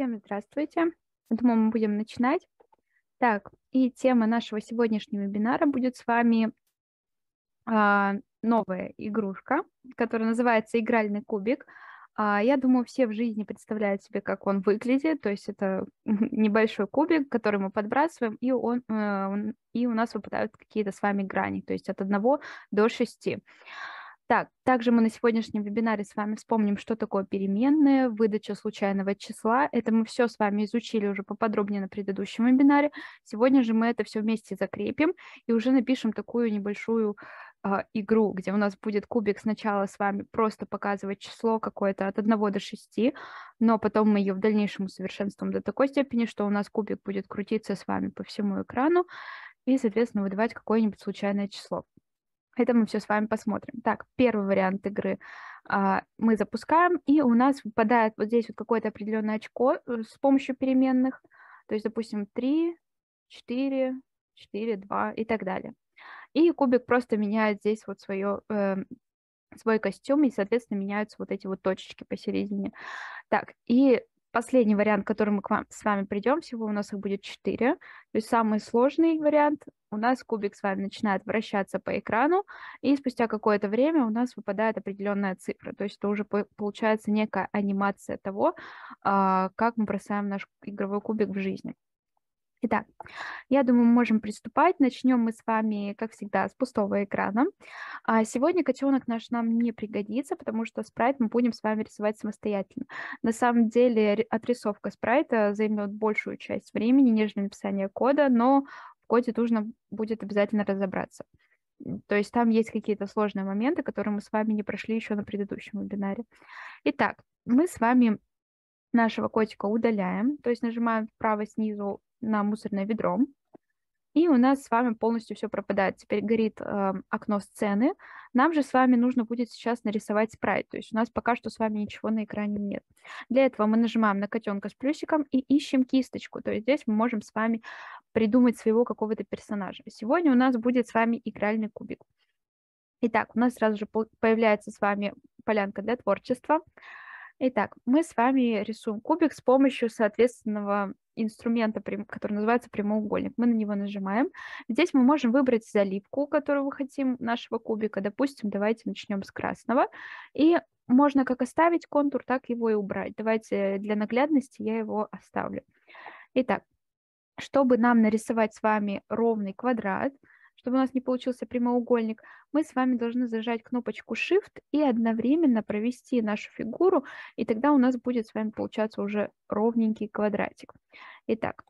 Всем здравствуйте. Думаю, мы будем начинать. Так, и тема нашего сегодняшнего вебинара будет с вами а, новая игрушка, которая называется «Игральный кубик». А, я думаю, все в жизни представляют себе, как он выглядит. То есть это небольшой кубик, который мы подбрасываем, и, э, он, и у нас выпадают какие-то с вами грани, то есть от одного до шести. Так, также мы на сегодняшнем вебинаре с вами вспомним, что такое переменная, выдача случайного числа. Это мы все с вами изучили уже поподробнее на предыдущем вебинаре. Сегодня же мы это все вместе закрепим и уже напишем такую небольшую э, игру, где у нас будет кубик сначала с вами просто показывать число какое-то от 1 до 6, но потом мы ее в дальнейшем усовершенствуем до такой степени, что у нас кубик будет крутиться с вами по всему экрану и, соответственно, выдавать какое-нибудь случайное число. Это мы все с вами посмотрим. Так, первый вариант игры а, мы запускаем, и у нас выпадает вот здесь вот какое-то определенное очко э, с помощью переменных. То есть, допустим, 3, 4, 4, 2 и так далее. И кубик просто меняет здесь вот свое, э, свой костюм, и, соответственно, меняются вот эти вот точечки посередине. Так, и последний вариант, который мы к вам, с вами придем, всего у нас их будет 4. То есть самый сложный вариант, у нас кубик с вами начинает вращаться по экрану, и спустя какое-то время у нас выпадает определенная цифра. То есть это уже получается некая анимация того, а, как мы бросаем наш игровой кубик в жизни. Итак, я думаю, мы можем приступать. Начнем мы с вами, как всегда, с пустого экрана. А, сегодня котенок наш нам не пригодится, потому что спрайт мы будем с вами рисовать самостоятельно. На самом деле отрисовка спрайта займет большую часть времени, нежели написание кода, но в коде нужно будет обязательно разобраться. То есть там есть какие-то сложные моменты, которые мы с вами не прошли еще на предыдущем вебинаре. Итак, мы с вами нашего котика удаляем, то есть нажимаем вправо снизу на мусорное ведро, и у нас с вами полностью все пропадает. Теперь горит э, окно сцены. Нам же с вами нужно будет сейчас нарисовать спрайт. То есть у нас пока что с вами ничего на экране нет. Для этого мы нажимаем на котенка с плюсиком и ищем кисточку. То есть здесь мы можем с вами придумать своего какого-то персонажа. Сегодня у нас будет с вами игральный кубик. Итак, у нас сразу же появляется с вами полянка для творчества. Итак, мы с вами рисуем кубик с помощью соответственного инструмента, который называется прямоугольник. Мы на него нажимаем. Здесь мы можем выбрать заливку, которую мы хотим нашего кубика. Допустим, давайте начнем с красного. И можно как оставить контур, так его и убрать. Давайте для наглядности я его оставлю. Итак, чтобы нам нарисовать с вами ровный квадрат, чтобы у нас не получился прямоугольник, мы с вами должны зажать кнопочку Shift и одновременно провести нашу фигуру, и тогда у нас будет с вами получаться уже ровненький квадратик. Итак,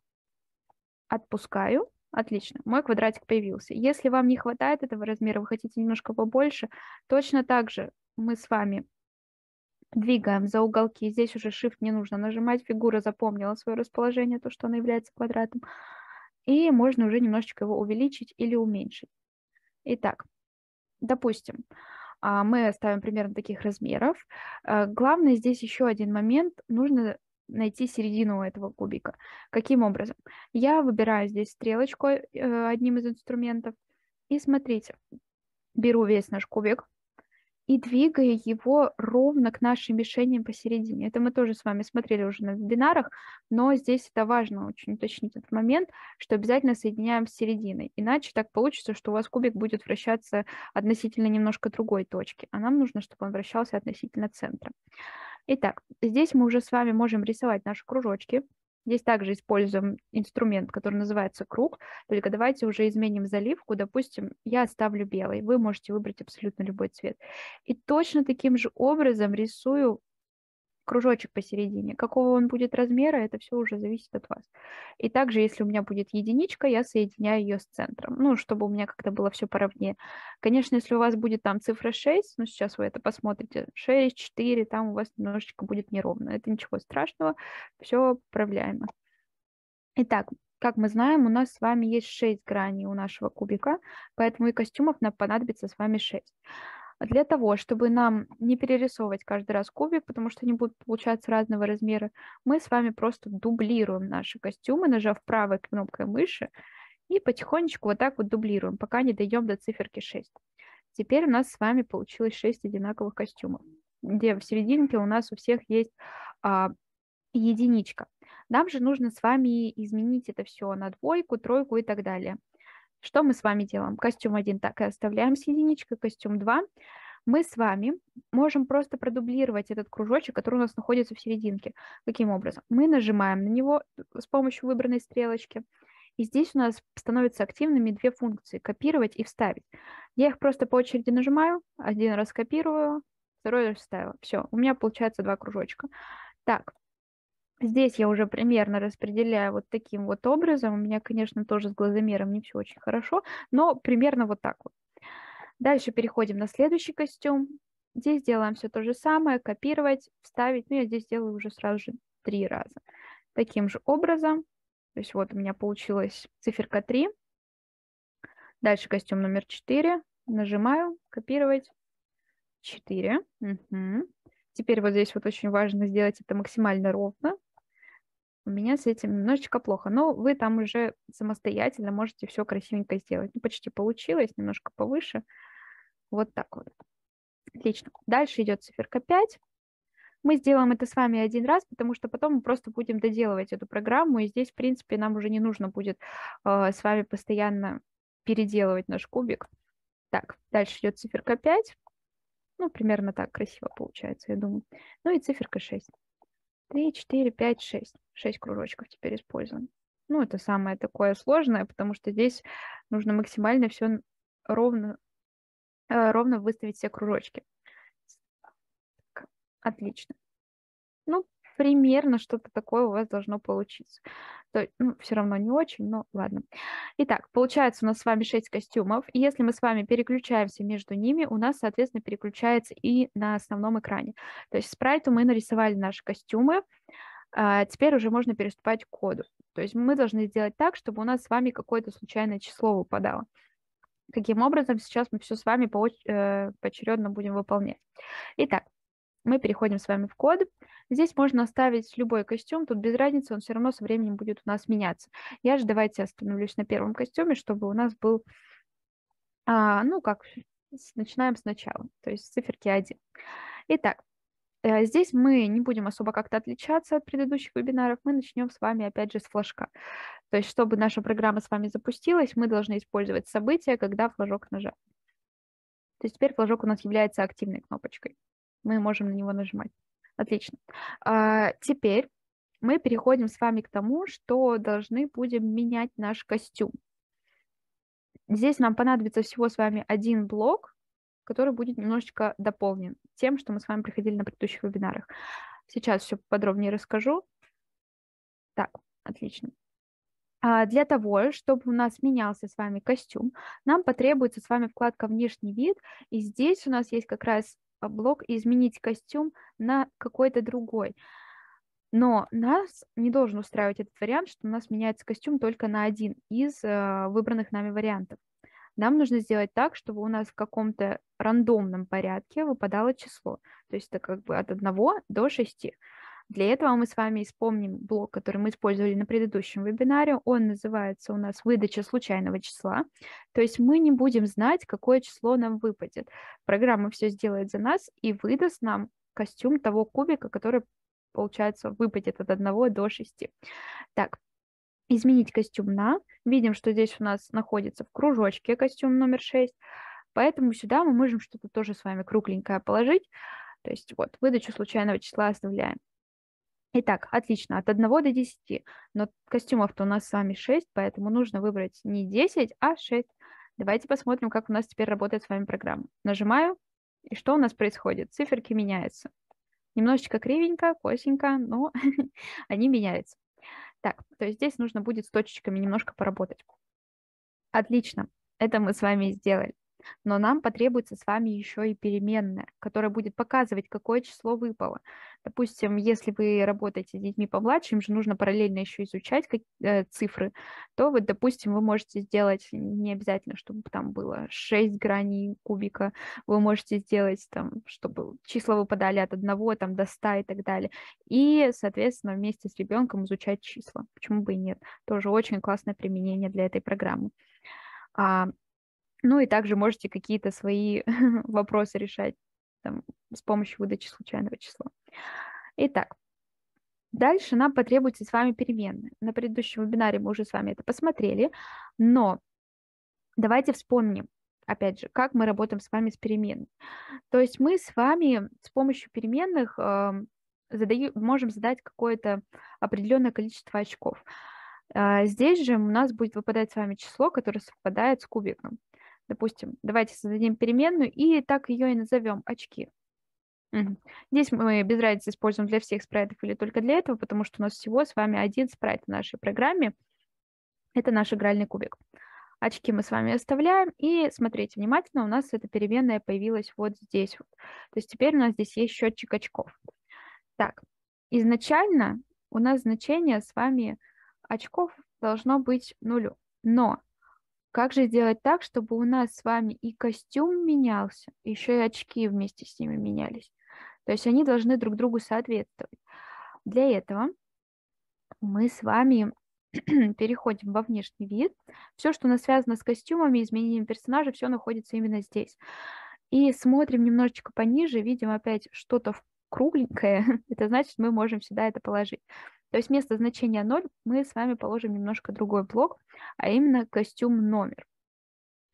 отпускаю. Отлично, мой квадратик появился. Если вам не хватает этого размера, вы хотите немножко побольше, точно так же мы с вами двигаем за уголки. Здесь уже Shift не нужно нажимать, фигура запомнила свое расположение, то, что она является квадратом и можно уже немножечко его увеличить или уменьшить. Итак, допустим, а, мы ставим примерно таких размеров. А, главное здесь еще один момент. Нужно найти середину этого кубика. Каким образом? Я выбираю здесь стрелочку э, одним из инструментов. И смотрите, беру весь наш кубик, и двигая его ровно к нашим мишени посередине. Это мы тоже с вами смотрели уже на вебинарах, но здесь это важно очень уточнить этот момент, что обязательно соединяем с серединой. Иначе так получится, что у вас кубик будет вращаться относительно немножко другой точки, а нам нужно, чтобы он вращался относительно центра. Итак, здесь мы уже с вами можем рисовать наши кружочки. Здесь также используем инструмент, который называется круг, только давайте уже изменим заливку. Допустим, я оставлю белый, вы можете выбрать абсолютно любой цвет. И точно таким же образом рисую кружочек посередине. Какого он будет размера, это все уже зависит от вас. И также, если у меня будет единичка, я соединяю ее с центром, ну, чтобы у меня как-то было все поровнее. Конечно, если у вас будет там цифра 6, ну, сейчас вы это посмотрите, 6, 4, там у вас немножечко будет неровно. Это ничего страшного, все поправляемо. Итак, как мы знаем, у нас с вами есть 6 граней у нашего кубика, поэтому и костюмов нам понадобится с вами 6 для того, чтобы нам не перерисовывать каждый раз кубик, потому что они будут получаться разного размера, мы с вами просто дублируем наши костюмы, нажав правой кнопкой мыши, и потихонечку вот так вот дублируем, пока не дойдем до циферки 6. Теперь у нас с вами получилось 6 одинаковых костюмов, где в серединке у нас у всех есть а, единичка. Нам же нужно с вами изменить это все на двойку, тройку и так далее. Что мы с вами делаем? Костюм 1 так и оставляем с единичкой, костюм 2. Мы с вами можем просто продублировать этот кружочек, который у нас находится в серединке. Каким образом? Мы нажимаем на него с помощью выбранной стрелочки. И здесь у нас становятся активными две функции – копировать и вставить. Я их просто по очереди нажимаю, один раз копирую, второй раз вставила. Все, у меня получается два кружочка. Так, Здесь я уже примерно распределяю вот таким вот образом. У меня, конечно, тоже с глазомером не все очень хорошо, но примерно вот так вот. Дальше переходим на следующий костюм. Здесь делаем все то же самое, копировать, вставить. Ну, я здесь делаю уже сразу же три раза. Таким же образом. То есть вот у меня получилась циферка 3. Дальше костюм номер 4. Нажимаю, копировать. 4. Угу. Теперь вот здесь вот очень важно сделать это максимально ровно, у меня с этим немножечко плохо. Но вы там уже самостоятельно можете все красивенько сделать. Ну, почти получилось, немножко повыше. Вот так вот. Отлично. Дальше идет циферка 5. Мы сделаем это с вами один раз, потому что потом мы просто будем доделывать эту программу, и здесь, в принципе, нам уже не нужно будет э, с вами постоянно переделывать наш кубик. Так, дальше идет циферка 5. Ну, примерно так красиво получается, я думаю. Ну и циферка 6. 3, 4, 5, 6. 6 кружочков теперь используем. Ну, это самое такое сложное, потому что здесь нужно максимально все ровно, э, ровно выставить все кружочки. Отлично. Ну, примерно что-то такое у вас должно получиться. То, ну, все равно не очень, но ладно. Итак, получается у нас с вами 6 костюмов. И если мы с вами переключаемся между ними, у нас, соответственно, переключается и на основном экране. То есть спрайту мы нарисовали наши костюмы, а теперь уже можно переступать к коду. То есть мы должны сделать так, чтобы у нас с вами какое-то случайное число выпадало. Каким образом сейчас мы все с вами э, поочередно будем выполнять. Итак, мы переходим с вами в код. Здесь можно оставить любой костюм, тут без разницы, он все равно со временем будет у нас меняться. Я же давайте остановлюсь на первом костюме, чтобы у нас был, а, ну как, начинаем сначала, то есть циферки 1. Итак, э, Здесь мы не будем особо как-то отличаться от предыдущих вебинаров, мы начнем с вами опять же с флажка. То есть, чтобы наша программа с вами запустилась, мы должны использовать события, когда флажок нажат. То есть теперь флажок у нас является активной кнопочкой. Мы можем на него нажимать. Отлично. А, теперь мы переходим с вами к тому, что должны будем менять наш костюм. Здесь нам понадобится всего с вами один блок, который будет немножечко дополнен тем, что мы с вами приходили на предыдущих вебинарах. Сейчас все подробнее расскажу. Так, отлично. А, для того, чтобы у нас менялся с вами костюм, нам потребуется с вами вкладка «Внешний вид», и здесь у нас есть как раз блок и изменить костюм на какой-то другой. Но нас не должен устраивать этот вариант, что у нас меняется костюм только на один из э, выбранных нами вариантов. Нам нужно сделать так, чтобы у нас в каком-то рандомном порядке выпадало число. То есть это как бы от 1 до 6. Для этого мы с вами вспомним блок, который мы использовали на предыдущем вебинаре. Он называется у нас «Выдача случайного числа». То есть мы не будем знать, какое число нам выпадет. Программа все сделает за нас и выдаст нам костюм того кубика, который, получается, выпадет от 1 до 6. Так, изменить костюм на. Видим, что здесь у нас находится в кружочке костюм номер 6. Поэтому сюда мы можем что-то тоже с вами кругленькое положить. То есть вот выдачу случайного числа оставляем. Итак, отлично, от 1 до 10. Но костюмов-то у нас с вами 6, поэтому нужно выбрать не 10, а 6. Давайте посмотрим, как у нас теперь работает с вами программа. Нажимаю, и что у нас происходит? Циферки меняются. Немножечко кривенько, косенько, но они меняются. Так, то есть здесь нужно будет с точечками немножко поработать. Отлично, это мы с вами сделали но нам потребуется с вами еще и переменная, которая будет показывать, какое число выпало. Допустим, если вы работаете с детьми помладше, им же нужно параллельно еще изучать как, э, цифры, то вот, допустим, вы можете сделать, не обязательно, чтобы там было 6 граней кубика, вы можете сделать там, чтобы числа выпадали от 1 там, до 100 и так далее. И, соответственно, вместе с ребенком изучать числа. Почему бы и нет? Тоже очень классное применение для этой программы. А, ну и также можете какие-то свои вопросы решать там, с помощью выдачи случайного числа. Итак, дальше нам потребуются с вами переменные. На предыдущем вебинаре мы уже с вами это посмотрели, но давайте вспомним, опять же, как мы работаем с вами с переменными. То есть мы с вами с помощью переменных э, эм, задаю, можем задать какое-то определенное количество очков. Э, здесь же у нас будет выпадать с вами число, которое совпадает с кубиком. Допустим, давайте создадим переменную и так ее и назовем очки. Здесь мы без разницы используем для всех спрайтов или только для этого, потому что у нас всего с вами один спрайт в нашей программе. Это наш игральный кубик. Очки мы с вами оставляем. И смотрите внимательно, у нас эта переменная появилась вот здесь. Вот. То есть теперь у нас здесь есть счетчик очков. Так, изначально у нас значение с вами очков должно быть нулю. Но как же сделать так, чтобы у нас с вами и костюм менялся, еще и очки вместе с ними менялись? То есть они должны друг другу соответствовать. Для этого мы с вами переходим во внешний вид. Все, что у нас связано с костюмами, изменением персонажа, все находится именно здесь. И смотрим немножечко пониже, видим опять что-то кругленькое. это значит, мы можем сюда это положить. То есть вместо значения 0 мы с вами положим немножко другой блок, а именно костюм номер.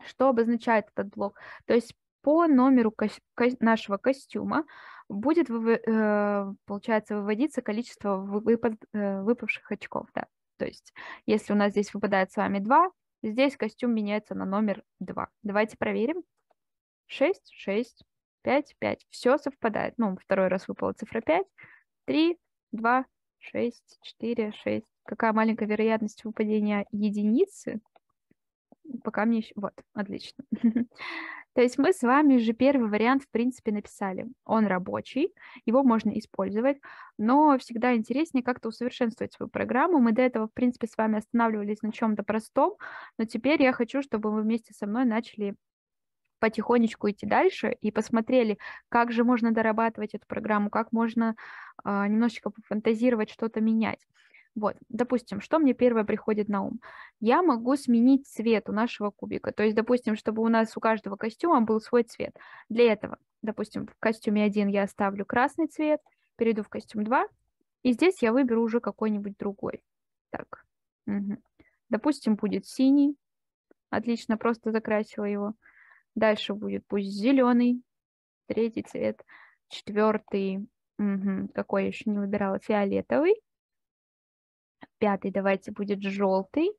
Что обозначает этот блок? То есть по номеру ко ко нашего костюма будет, э, получается, выводиться количество выпад э, выпавших очков. Да. То есть если у нас здесь выпадает с вами 2, здесь костюм меняется на номер 2. Давайте проверим. 6, 6, 5, 5. Все совпадает. Ну, второй раз выпала цифра 5. 3, 2, 6, 4, 6. Какая маленькая вероятность выпадения единицы? Пока мне еще... Вот, отлично. То есть мы с вами же первый вариант, в принципе, написали. Он рабочий, его можно использовать, но всегда интереснее как-то усовершенствовать свою программу. Мы до этого, в принципе, с вами останавливались на чем-то простом, но теперь я хочу, чтобы вы вместе со мной начали потихонечку идти дальше и посмотрели, как же можно дорабатывать эту программу, как можно э, немножечко пофантазировать, что-то менять. Вот, допустим, что мне первое приходит на ум? Я могу сменить цвет у нашего кубика. То есть, допустим, чтобы у нас у каждого костюма был свой цвет. Для этого, допустим, в костюме 1 я оставлю красный цвет, перейду в костюм 2, и здесь я выберу уже какой-нибудь другой. Так, угу. допустим, будет синий. Отлично, просто закрасила его. Дальше будет пусть зеленый, третий цвет, четвертый, угу, какой я еще не выбирала, фиолетовый. Пятый давайте будет желтый.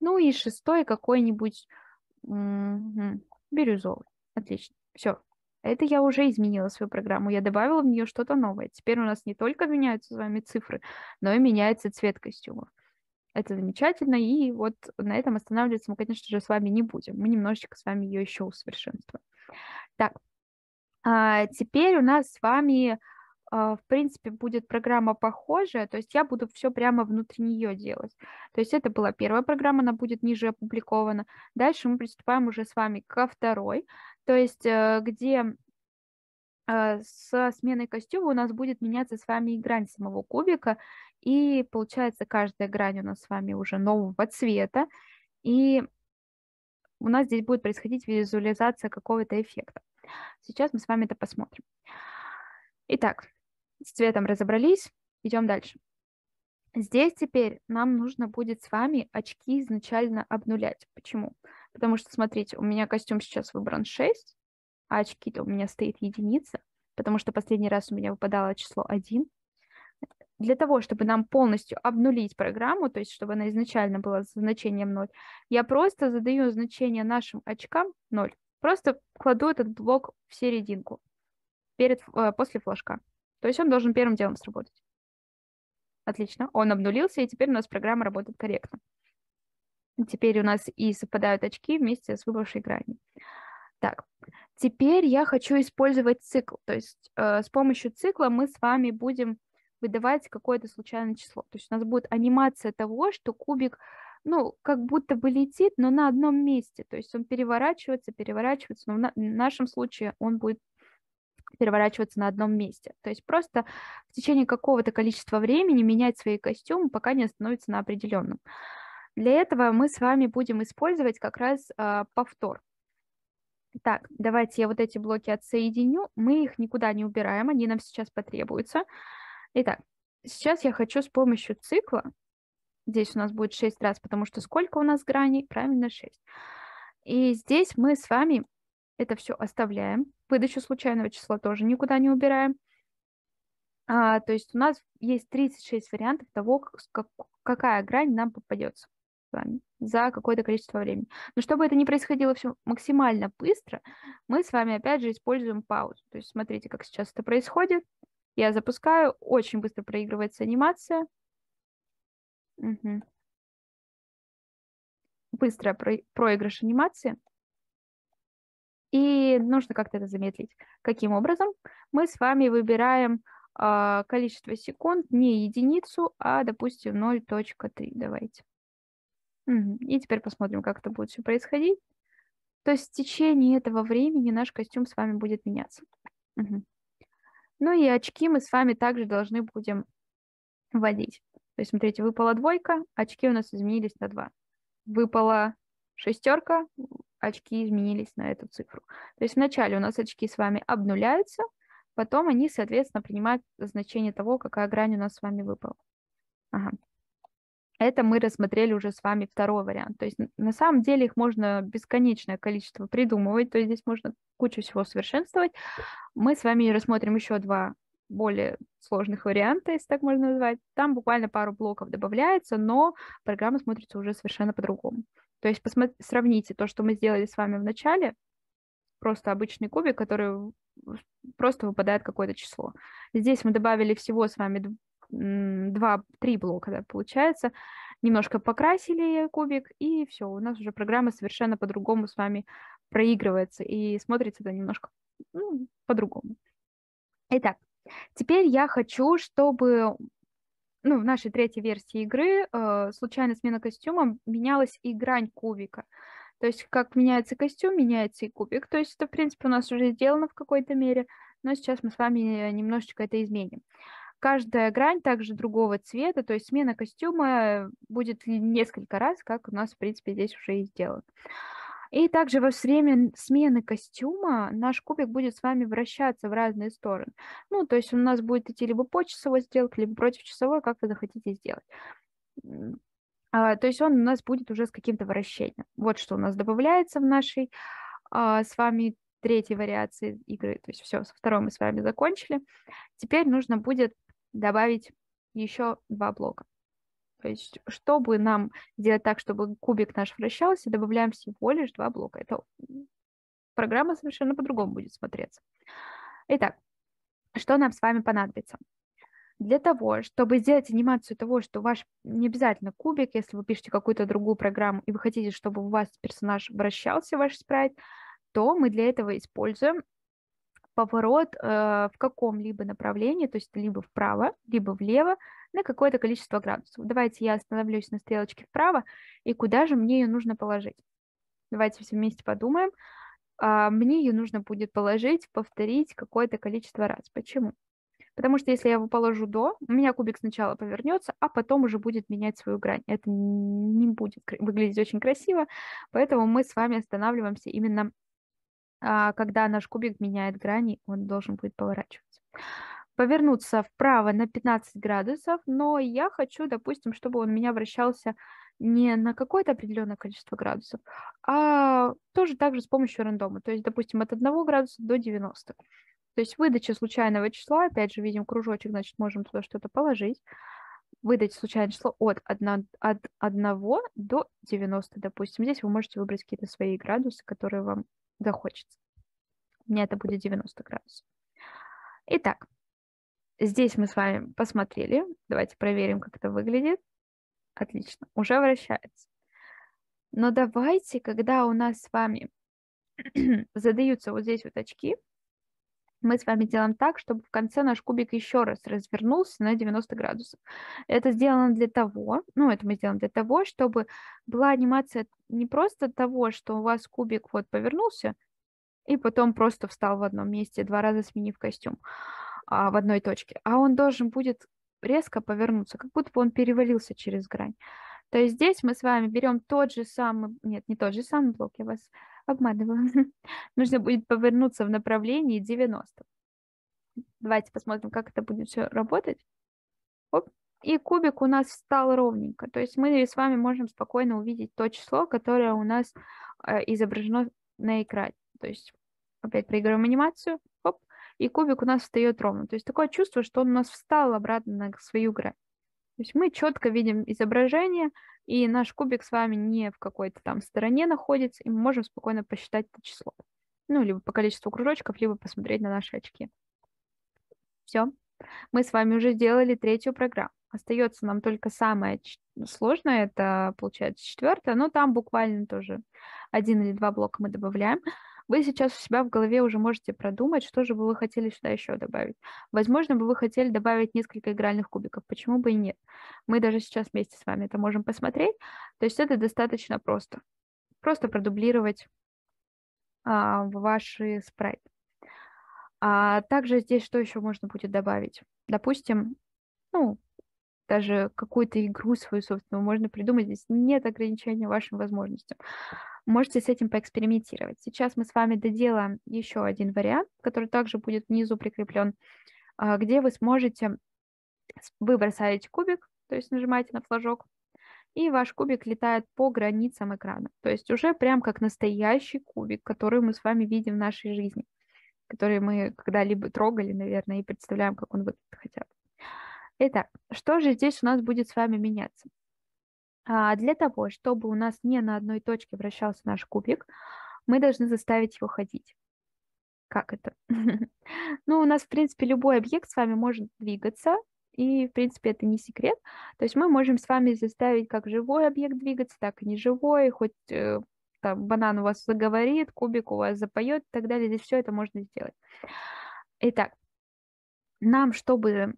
Ну и шестой какой-нибудь угу, бирюзовый. Отлично. Все. Это я уже изменила свою программу. Я добавила в нее что-то новое. Теперь у нас не только меняются с вами цифры, но и меняется цвет костюмов. Это замечательно, и вот на этом останавливаться мы, конечно же, с вами не будем. Мы немножечко с вами ее еще усовершенствуем. Так, а теперь у нас с вами, а, в принципе, будет программа похожая, то есть я буду все прямо внутри нее делать. То есть это была первая программа, она будет ниже опубликована. Дальше мы приступаем уже с вами ко второй, то есть э, где э, со сменой костюма у нас будет меняться с вами и грань самого кубика, и получается, каждая грань у нас с вами уже нового цвета. И у нас здесь будет происходить визуализация какого-то эффекта. Сейчас мы с вами это посмотрим. Итак, с цветом разобрались, идем дальше. Здесь теперь нам нужно будет с вами очки изначально обнулять. Почему? Потому что, смотрите, у меня костюм сейчас выбран 6, а очки-то у меня стоит единица, потому что последний раз у меня выпадало число 1 для того, чтобы нам полностью обнулить программу, то есть чтобы она изначально была с значением 0, я просто задаю значение нашим очкам 0. Просто кладу этот блок в серединку перед, э, после флажка. То есть он должен первым делом сработать. Отлично, он обнулился, и теперь у нас программа работает корректно. Теперь у нас и совпадают очки вместе с выбывшей гранью. Так, теперь я хочу использовать цикл. То есть э, с помощью цикла мы с вами будем выдавать какое-то случайное число. То есть у нас будет анимация того, что кубик ну, как будто бы летит, но на одном месте. То есть он переворачивается, переворачивается, но в, на- в нашем случае он будет переворачиваться на одном месте. То есть просто в течение какого-то количества времени менять свои костюмы, пока не остановится на определенном. Для этого мы с вами будем использовать как раз э, повтор. Так, давайте я вот эти блоки отсоединю. Мы их никуда не убираем, они нам сейчас потребуются. Итак, сейчас я хочу с помощью цикла, здесь у нас будет 6 раз, потому что сколько у нас граней? Правильно, 6. И здесь мы с вами это все оставляем. Выдачу случайного числа тоже никуда не убираем. А, то есть у нас есть 36 вариантов того, как, какая грань нам попадется с вами за какое-то количество времени. Но чтобы это не происходило все максимально быстро, мы с вами опять же используем паузу. То есть смотрите, как сейчас это происходит. Я запускаю, очень быстро проигрывается анимация. Угу. Быстро про проигрыш анимации. И нужно как-то это замедлить. Каким образом? Мы с вами выбираем э, количество секунд, не единицу, а, допустим, 0.3. Давайте. Угу. И теперь посмотрим, как это будет все происходить. То есть в течение этого времени наш костюм с вами будет меняться. Угу. Ну и очки мы с вами также должны будем вводить. То есть, смотрите, выпала двойка, очки у нас изменились на 2. Выпала шестерка, очки изменились на эту цифру. То есть вначале у нас очки с вами обнуляются, потом они, соответственно, принимают значение того, какая грань у нас с вами выпала. Ага. Это мы рассмотрели уже с вами второй вариант. То есть на самом деле их можно бесконечное количество придумывать, то есть здесь можно кучу всего совершенствовать. Мы с вами рассмотрим еще два более сложных варианта, если так можно назвать. Там буквально пару блоков добавляется, но программа смотрится уже совершенно по-другому. То есть посмотри, сравните то, что мы сделали с вами в начале, просто обычный кубик, который просто выпадает какое-то число. Здесь мы добавили всего с вами два, три блока, да, получается. Немножко покрасили кубик, и все, у нас уже программа совершенно по-другому с вами проигрывается, и смотрится это немножко ну, по-другому. Итак, теперь я хочу, чтобы ну, в нашей третьей версии игры э, случайная смена костюма менялась и грань кубика. То есть как меняется костюм, меняется и кубик. То есть это, в принципе, у нас уже сделано в какой-то мере, но сейчас мы с вами э, немножечко это изменим. Каждая грань также другого цвета, то есть смена костюма будет несколько раз, как у нас, в принципе, здесь уже и сделано. И также во время смены костюма наш кубик будет с вами вращаться в разные стороны. Ну, то есть у нас будет идти либо по часовой сделке, либо против часовой, как вы захотите сделать. А, то есть он у нас будет уже с каким-то вращением. Вот что у нас добавляется в нашей а, с вами третьей вариации игры. То есть все, со второй мы с вами закончили. Теперь нужно будет добавить еще два блока. То есть, чтобы нам сделать так, чтобы кубик наш вращался, добавляем всего лишь два блока. Это программа совершенно по-другому будет смотреться. Итак, что нам с вами понадобится? Для того, чтобы сделать анимацию того, что ваш не обязательно кубик, если вы пишете какую-то другую программу и вы хотите, чтобы у вас персонаж вращался, ваш спрайт, то мы для этого используем поворот э, в каком-либо направлении, то есть либо вправо, либо влево, на какое-то количество градусов. Давайте я остановлюсь на стрелочке вправо, и куда же мне ее нужно положить. Давайте все вместе подумаем. Э, мне ее нужно будет положить, повторить какое-то количество раз. Почему? Потому что если я его положу до, у меня кубик сначала повернется, а потом уже будет менять свою грань. Это не будет выглядеть очень красиво, поэтому мы с вами останавливаемся именно а, когда наш кубик меняет грани, он должен будет поворачиваться. Повернуться вправо на 15 градусов, но я хочу, допустим, чтобы он меня вращался не на какое-то определенное количество градусов, а тоже также с помощью рандома. То есть, допустим, от 1 градуса до 90. То есть выдача случайного числа, опять же, видим кружочек, значит, можем туда что-то положить. Выдать случайное число от 1, от 1 до 90, допустим. Здесь вы можете выбрать какие-то свои градусы, которые вам захочется. У меня это будет 90 градусов. Итак, здесь мы с вами посмотрели. Давайте проверим, как это выглядит. Отлично, уже вращается. Но давайте, когда у нас с вами задаются вот здесь вот очки, мы с вами делаем так, чтобы в конце наш кубик еще раз развернулся на 90 градусов. Это сделано для того, ну, это мы делаем для того, чтобы была анимация не просто того, что у вас кубик вот повернулся, и потом просто встал в одном месте, два раза сменив костюм а, в одной точке, а он должен будет резко повернуться, как будто бы он перевалился через грань. То есть здесь мы с вами берем тот же самый, нет, не тот же самый блок, я вас Обманываю. Нужно будет повернуться в направлении 90. Давайте посмотрим, как это будет все работать. Оп. И кубик у нас встал ровненько. То есть мы с вами можем спокойно увидеть то число, которое у нас э, изображено на экране. То есть опять проигрываем анимацию. Оп. И кубик у нас встает ровно. То есть такое чувство, что он у нас встал обратно на свою грань. То есть мы четко видим изображение, и наш кубик с вами не в какой-то там стороне находится, и мы можем спокойно посчитать это число. Ну, либо по количеству кружочков, либо посмотреть на наши очки. Все. Мы с вами уже сделали третью программу. Остается нам только самое сложное, это получается четвертое, но там буквально тоже один или два блока мы добавляем вы сейчас у себя в голове уже можете продумать, что же бы вы хотели сюда еще добавить. Возможно, бы вы хотели добавить несколько игральных кубиков, почему бы и нет. Мы даже сейчас вместе с вами это можем посмотреть. То есть это достаточно просто. Просто продублировать а, ваши спрайты. А также здесь что еще можно будет добавить? Допустим, ну, даже какую-то игру свою собственную можно придумать. Здесь нет ограничения вашим возможностям можете с этим поэкспериментировать. Сейчас мы с вами доделаем еще один вариант, который также будет внизу прикреплен, а, где вы сможете, вы кубик, то есть нажимаете на флажок, и ваш кубик летает по границам экрана. То есть уже прям как настоящий кубик, который мы с вами видим в нашей жизни, который мы когда-либо трогали, наверное, и представляем, как он выглядит хотя бы. Итак, что же здесь у нас будет с вами меняться? А для того, чтобы у нас не на одной точке вращался наш кубик, мы должны заставить его ходить. Как это? ну, у нас, в принципе, любой объект с вами может двигаться, и, в принципе, это не секрет. То есть мы можем с вами заставить как живой объект двигаться, так и неживой, хоть э, там банан у вас заговорит, кубик у вас запоет и так далее. Здесь все это можно сделать. Итак, нам, чтобы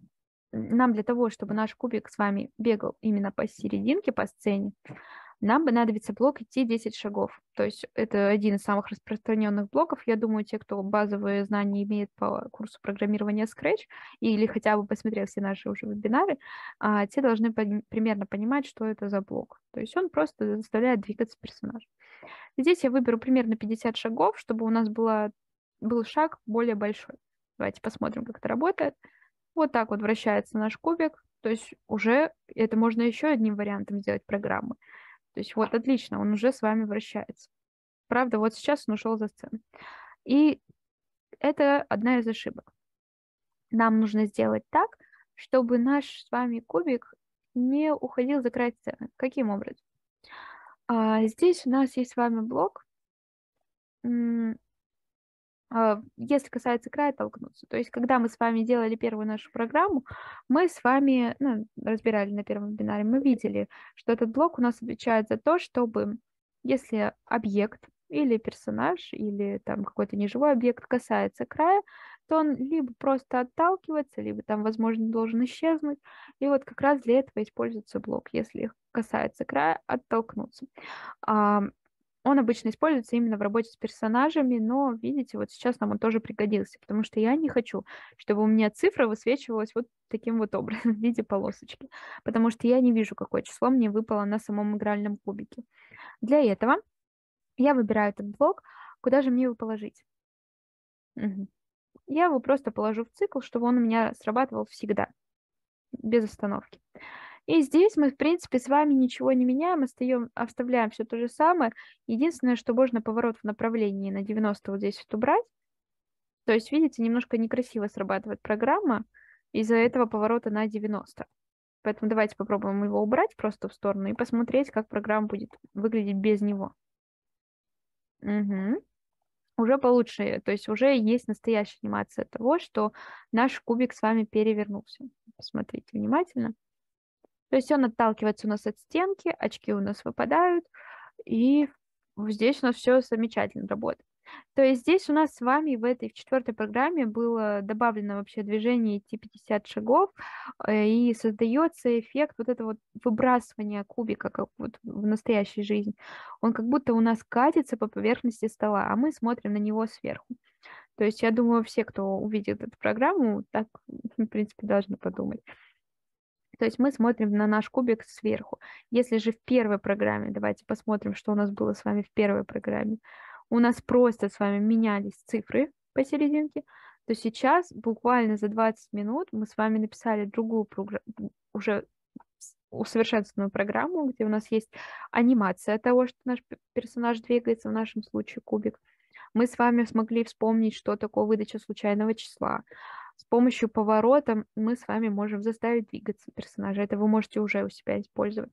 нам для того, чтобы наш кубик с вами бегал именно по серединке, по сцене, нам понадобится блок идти 10 шагов. То есть это один из самых распространенных блоков. Я думаю, те, кто базовые знания имеет по курсу программирования Scratch или хотя бы посмотрел все наши уже вебинары, а, те должны примерно понимать, что это за блок. То есть он просто заставляет двигаться персонаж. Здесь я выберу примерно 50 шагов, чтобы у нас была, был шаг более большой. Давайте посмотрим, как это работает. Вот так вот вращается наш кубик. То есть уже это можно еще одним вариантом сделать программы. То есть вот отлично, он уже с вами вращается. Правда, вот сейчас он ушел за сцену. И это одна из ошибок. Нам нужно сделать так, чтобы наш с вами кубик не уходил за край сцены. Каким образом? А, здесь у нас есть с вами блок. А, если касается края, толкнуться. То есть, когда мы с вами делали первую нашу программу, мы с вами ну, разбирали на первом бинаре, мы видели, что этот блок у нас отвечает за то, чтобы, если объект или персонаж, или там какой-то неживой объект касается края, то он либо просто отталкивается, либо там, возможно, должен исчезнуть. И вот как раз для этого используется блок, если касается края, оттолкнуться. Он обычно используется именно в работе с персонажами, но, видите, вот сейчас нам он тоже пригодился, потому что я не хочу, чтобы у меня цифра высвечивалась вот таким вот образом в виде полосочки, потому что я не вижу, какое число мне выпало на самом игральном кубике. Для этого я выбираю этот блок, куда же мне его положить. Угу. Я его просто положу в цикл, чтобы он у меня срабатывал всегда, без остановки. И здесь мы, в принципе, с вами ничего не меняем, остаем, оставляем все то же самое. Единственное, что можно поворот в направлении на 90 вот здесь вот убрать. То есть, видите, немножко некрасиво срабатывает программа из-за этого поворота на 90. Поэтому давайте попробуем его убрать просто в сторону и посмотреть, как программа будет выглядеть без него. Угу. Уже получше, то есть уже есть настоящая анимация того, что наш кубик с вами перевернулся. Посмотрите внимательно. То есть он отталкивается у нас от стенки, очки у нас выпадают, и здесь у нас все замечательно работает. То есть здесь у нас с вами в этой в четвертой программе было добавлено вообще движение идти 50 шагов, э, и создается эффект вот этого вот выбрасывания кубика как вот в настоящей жизни. Он как будто у нас катится по поверхности стола, а мы смотрим на него сверху. То есть я думаю, все, кто увидит эту программу, так, в принципе, должны подумать. То есть мы смотрим на наш кубик сверху. Если же в первой программе, давайте посмотрим, что у нас было с вами в первой программе, у нас просто с вами менялись цифры посерединке, то сейчас буквально за 20 минут мы с вами написали другую уже усовершенствованную программу, где у нас есть анимация того, что наш персонаж двигается, в нашем случае кубик. Мы с вами смогли вспомнить, что такое выдача случайного числа. С помощью поворота мы с вами можем заставить двигаться персонажа. Это вы можете уже у себя использовать.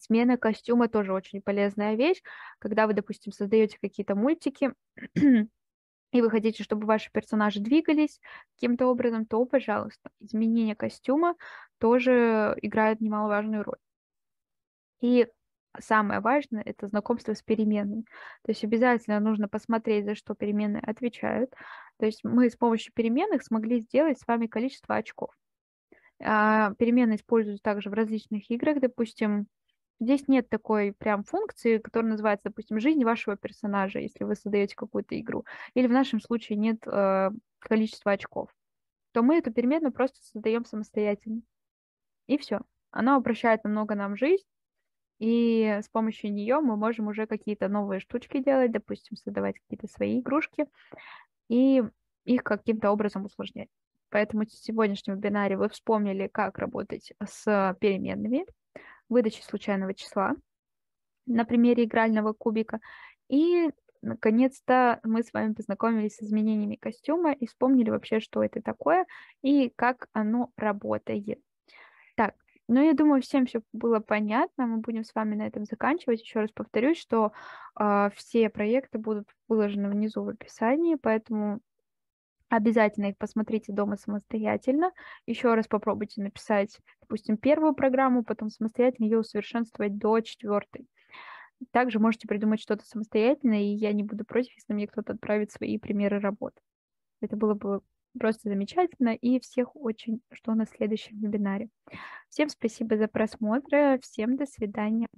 Смена костюма тоже очень полезная вещь. Когда вы, допустим, создаете какие-то мультики, и вы хотите, чтобы ваши персонажи двигались каким-то образом, то, пожалуйста, изменение костюма тоже играет немаловажную роль. И самое важное — это знакомство с переменной. То есть обязательно нужно посмотреть, за что переменные отвечают, то есть мы с помощью переменных смогли сделать с вами количество очков. А, Переменные используются также в различных играх, допустим, Здесь нет такой прям функции, которая называется, допустим, жизнь вашего персонажа, если вы создаете какую-то игру. Или в нашем случае нет э, количества очков. То мы эту переменную просто создаем самостоятельно. И все. Она упрощает намного нам жизнь. И с помощью нее мы можем уже какие-то новые штучки делать, допустим, создавать какие-то свои игрушки и их каким-то образом усложнять. Поэтому в сегодняшнем вебинаре вы вспомнили, как работать с переменными, выдачей случайного числа на примере игрального кубика. И, наконец-то, мы с вами познакомились с изменениями костюма и вспомнили вообще, что это такое и как оно работает. Ну, я думаю, всем все было понятно. Мы будем с вами на этом заканчивать. Еще раз повторюсь, что э, все проекты будут выложены внизу в описании, поэтому обязательно их посмотрите дома самостоятельно. Еще раз попробуйте написать, допустим, первую программу, потом самостоятельно ее усовершенствовать до четвертой. Также можете придумать что-то самостоятельно, и я не буду против, если мне кто-то отправит свои примеры работ. Это было бы Просто замечательно. И всех очень жду на следующем вебинаре. Всем спасибо за просмотр. Всем до свидания.